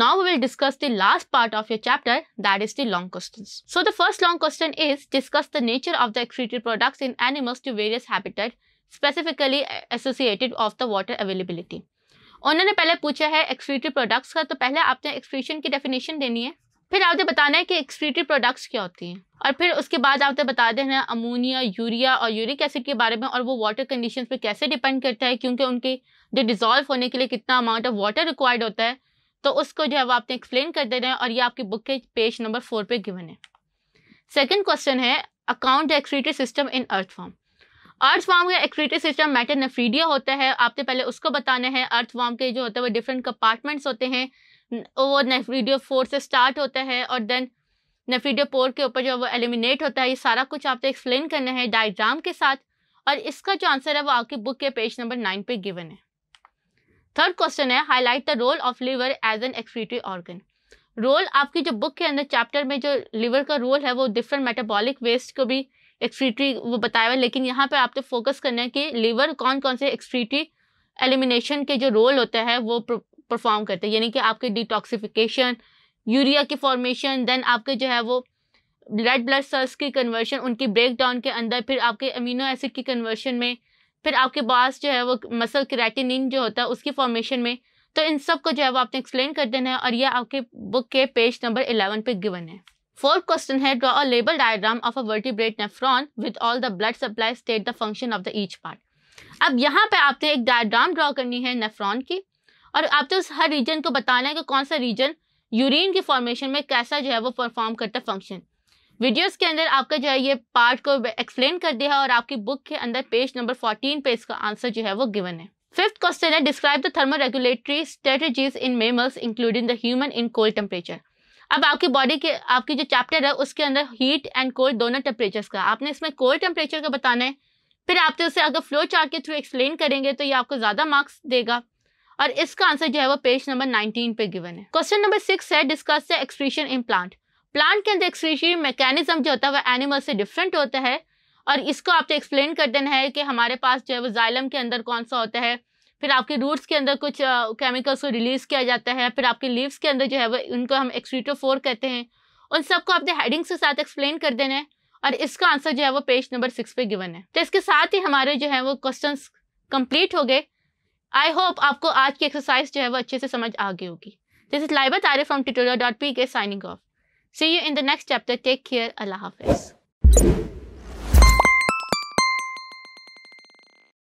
now we will discuss the last part of your chapter that is the long questions. So the first long question is discuss the nature of the excreted products in animals to various habitat specifically associated of the water availability. उन्होंने पहले पूछा है excretive products का तो पहले आपने excretion की definition देनी है फिर आपने बताना है कि एक्सक्रीटिव प्रोडक्ट्स क्या होती हैं और फिर उसके बाद आपने बता देना है अमोनिया यूरिया और यूरिक एसिड के बारे में और वो वाटर कंडीशन पे कैसे डिपेंड करता है क्योंकि उनके जो डिजॉल्व होने के लिए कितना अमाउंट ऑफ वाटर रिक्वायर्ड होता है तो उसको जो है वो आपने एक्सप्लेन कर दे रहे हैं और ये आपकी बुक के पेज नंबर फोर पे गिवन है सेकंड क्वेश्चन है account the excretive system in earthworm earthworm का एक्सक्रीटिव सिस्टम मैटर नेफ्रीडिया होता है आपने पहले उसको बताना है अर्थ फॉर्म के जो होते हैं वो डिफरेंट कंपार्टमेंट्स होते हैं वो नेफ्रीडियो फोर से स्टार्ट होता है और देन नेफ्रीडियो पोर के ऊपर जो वो एलिमिनेट होता है ये सारा कुछ आपने एक्सप्लेन करना है डायग्राम के साथ और इसका जो आंसर है वो आपकी बुक के पेज नंबर नाइन पे गिवन है थर्ड क्वेश्चन है highlight the role of liver as an excretory organ role आपकी जो बुक के अंदर चैप्टर में जो लीवर का रोल है वो डिफरेंट मेटाबॉलिक वेस्ट को भी एक्सक्रीटरी वो बताया हुआ है लेकिन यहाँ पर आपको तो फोकस करना है कि लीवर कौन कौन से एक्सक्रीटरी एलिमिनेशन के जो रोल होता है वो परफॉर्म करते हैं यानी कि आपके डिटॉक्सिफिकेशन यूरिया की फॉर्मेशन देन आपके जो है वो रेड ब्लड सेल्स की कन्वर्शन उनकी ब्रेक डाउन के अंदर फिर आपके अमीनो एसिड की कन्वर्शन में फिर आपके पास जो है वो मसल क्रेटिनिन जो होता है उसकी फॉर्मेशन में तो इन सब को जो है वो आपने एक्सप्लेन कर देना है और ये आपके बुक के पेज नंबर इलेवन पे गिवन है फोर्थ क्वेश्चन है draw a label diagram of a vertebrate nephron with all the blood supply state the function of the each part अब यहाँ पे आपने एक डायग्राम ड्रॉ करनी है नेफ्रॉन की और आपने उस हर रीजन को बताना है कि कौन सा रीजन यूरिन की फॉर्मेशन में कैसा जो है वो परफॉर्म करता है फंक्शन वीडियोस के अंदर आपका जो है ये पार्ट को एक्सप्लेन कर दिया है और आपकी बुक के अंदर पेज नंबर फोर्टीन पे इसका आंसर जो है वो गिवन है फिफ्थ क्वेश्चन है describe the thermoregulatory strategies in mammals including the human in cold temperature अब आपकी बॉडी के आपकी जो चैप्टर है उसके अंदर हीट एंड कोल्ड दोनों टेम्परेचर का आपने इसमें कोल्ड टेम्परेचर का बताना है फिर तो उसे अगर फ्लो चार्ट के थ्रू एक्सप्लेन करेंगे तो ये आपको ज़्यादा मार्क्स देगा और इसका आंसर जो है वो पेज नंबर 19 पे गिवन है क्वेश्चन नंबर सिक्स है discuss the expression in plant plant के अंदर एक्सक्रीशरी मैकेनिज्म जो होता है वह एनिमल से डिफरेंट होता है और इसको आपको तो एक्सप्लेन कर देना है कि हमारे पास जो है वो जाइलम के अंदर कौन सा होता है फिर आपके रूट्स के अंदर कुछ केमिकल्स को रिलीज़ किया जाता है फिर आपके लीव्स के अंदर जो है वो उनको हम फोर कहते हैं उन सबको आपने हेडिंग्स तो के साथ एक्सप्लेन कर देना है और इसका आंसर जो है वो पेज नंबर सिक्स पे गिवन है तो इसके साथ ही हमारे जो है वो क्वेश्चन कंप्लीट हो गए आई होप आपको आज की एक्सरसाइज जो है वो अच्छे से समझ आ गई होगी this is Laiba Tare from tutorial dot P K signing off See you in the next chapter. Take care. Allah Hafiz.